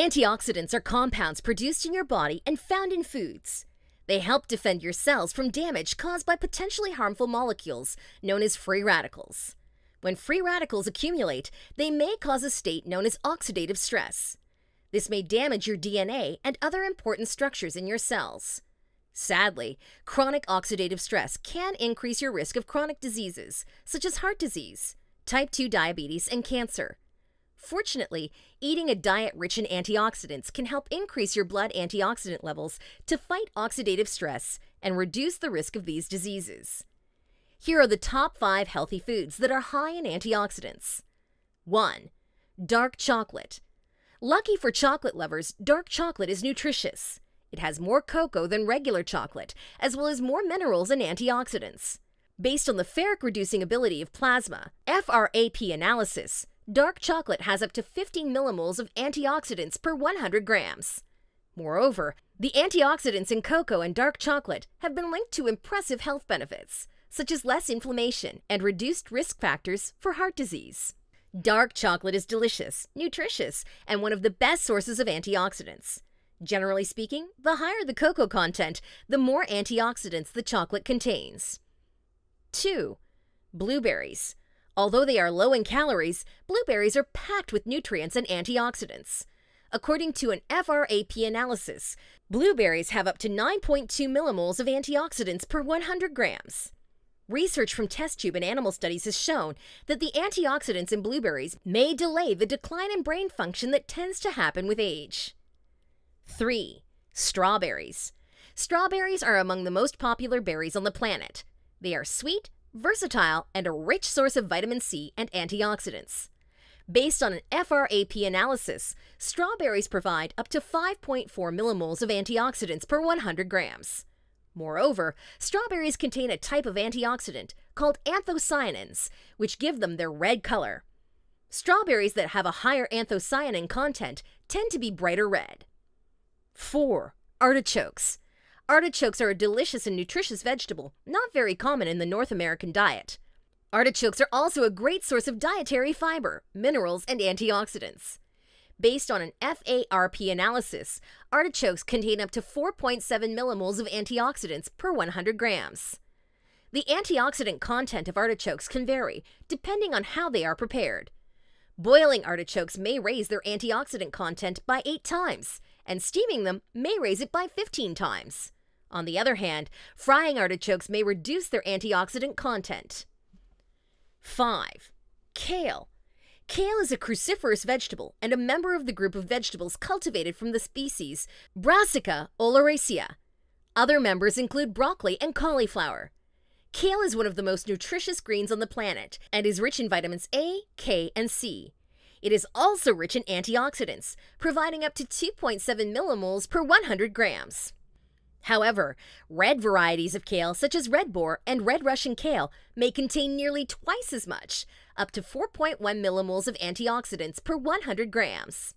Antioxidants are compounds produced in your body and found in foods. They help defend your cells from damage caused by potentially harmful molecules known as free radicals. When free radicals accumulate, they may cause a state known as oxidative stress. This may damage your DNA and other important structures in your cells. Sadly, chronic oxidative stress can increase your risk of chronic diseases, such as heart disease, type 2 diabetes, and cancer. Fortunately, eating a diet rich in antioxidants can help increase your blood antioxidant levels to fight oxidative stress and reduce the risk of these diseases. Here are the top 5 healthy foods that are high in antioxidants. 1. Dark chocolate. Lucky for chocolate lovers, dark chocolate is nutritious. It has more cocoa than regular chocolate, as well as more minerals and antioxidants. Based on the ferric reducing ability of plasma, FRAP analysis, Dark chocolate has up to 15 millimoles of antioxidants per 100 grams. Moreover, the antioxidants in cocoa and dark chocolate have been linked to impressive health benefits, such as less inflammation and reduced risk factors for heart disease. Dark chocolate is delicious, nutritious, and one of the best sources of antioxidants. Generally speaking, the higher the cocoa content, the more antioxidants the chocolate contains. 2. Blueberries. Although they are low in calories, blueberries are packed with nutrients and antioxidants. According to an FRAP analysis, blueberries have up to 9.2 millimoles of antioxidants per 100 grams. Research from test tube and animal studies has shown that the antioxidants in blueberries may delay the decline in brain function that tends to happen with age. 3. Strawberries. Strawberries are among the most popular berries on the planet. They are sweet, versatile, and a rich source of vitamin C and antioxidants. Based on an FRAP analysis, strawberries provide up to 5.4 millimoles of antioxidants per 100 grams. Moreover, strawberries contain a type of antioxidant called anthocyanins, which give them their red color. Strawberries that have a higher anthocyanin content tend to be brighter red. 4. Artichokes. Artichokes are a delicious and nutritious vegetable, not very common in the North American diet. Artichokes are also a great source of dietary fiber, minerals, and antioxidants. Based on an FARP analysis, artichokes contain up to 4.7 millimoles of antioxidants per 100 grams. The antioxidant content of artichokes can vary, depending on how they are prepared. Boiling artichokes may raise their antioxidant content by 8 times, and steaming them may raise it by 15 times. On the other hand, frying artichokes may reduce their antioxidant content. 5. Kale. Kale is a cruciferous vegetable and a member of the group of vegetables cultivated from the species Brassica oleracea. Other members include broccoli and cauliflower. Kale is one of the most nutritious greens on the planet and is rich in vitamins A, K, and C. It is also rich in antioxidants, providing up to 2.7 millimoles per 100 grams. However, red varieties of kale, such as red boar and red Russian kale, may contain nearly twice as much, up to 4.1 millimoles of antioxidants per 100 grams.